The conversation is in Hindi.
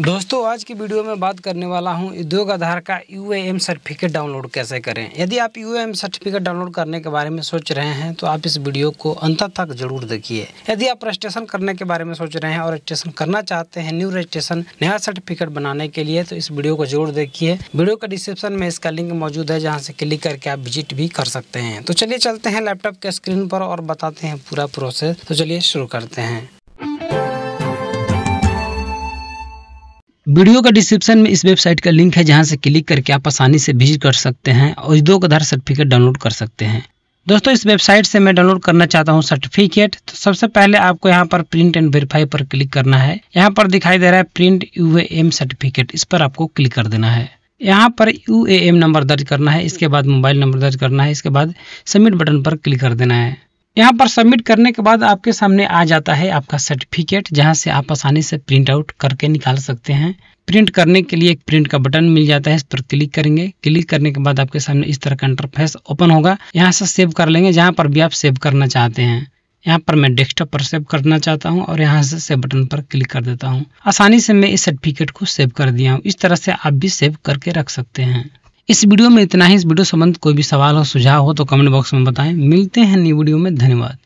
दोस्तों आज की वीडियो में बात करने वाला हूं उद्योग आधार का यू सर्टिफिकेट डाउनलोड कैसे करें यदि आप यू सर्टिफिकेट डाउनलोड करने के बारे में सोच रहे हैं तो आप इस वीडियो को अंत तक जरूर देखिए यदि आप रजिस्ट्रेशन करने के बारे में सोच रहे हैं और रजिस्ट्रेशन करना चाहते हैं न्यू रजिस्ट्रेशन नया सर्टिफिकेट बनाने के लिए तो इस वीडियो को जरूर देखिए वीडियो का डिस्क्रिप्शन में इसका लिंक मौजूद है जहाँ से क्लिक करके आप विजिट भी कर सकते हैं तो चलिए चलते हैं लैपटॉप के स्क्रीन पर और बताते हैं पूरा प्रोसेस तो चलिए शुरू करते हैं वीडियो का डिस्क्रिप्शन में इस वेबसाइट का लिंक है जहां से क्लिक करके आप आसानी से विजिट कर सकते हैं और दो आधार सर्टिफिकेट डाउनलोड कर सकते हैं दोस्तों इस वेबसाइट से मैं डाउनलोड करना चाहता हूं सर्टिफिकेट तो सबसे पहले आपको यहां पर प्रिंट एंड वेरीफाई पर क्लिक करना है यहां पर दिखाई दे रहा है प्रिंट यू सर्टिफिकेट इस पर आपको क्लिक कर देना है यहाँ पर यू नंबर दर्ज करना है इसके बाद मोबाइल नंबर दर्ज करना है इसके बाद सबमिट बटन पर क्लिक कर देना है यहाँ पर सबमिट करने के बाद आपके सामने आ जाता है आपका सर्टिफिकेट जहाँ से आप आसानी से प्रिंट आउट करके निकाल सकते हैं प्रिंट करने के लिए एक प्रिंट का बटन मिल जाता है इस पर क्लिक करेंगे क्लिक करने के बाद आपके सामने इस तरह का इंटरफेस ओपन होगा यहाँ से सेव कर लेंगे जहाँ पर भी आप सेव करना चाहते हैं यहाँ पर मैं डेस्कटॉप पर सेव करना चाहता हूँ और यहाँ से सेव बटन पर क्लिक कर देता हूँ आसानी से मैं इस सर्टिफिकेट को सेव कर दिया हूँ इस तरह से आप भी सेव करके रख सकते हैं इस वीडियो में इतना ही इस वीडियो संबंध कोई भी सवाल हो सुझाव हो तो कमेंट बॉक्स में बताएं मिलते हैं नई वीडियो में धन्यवाद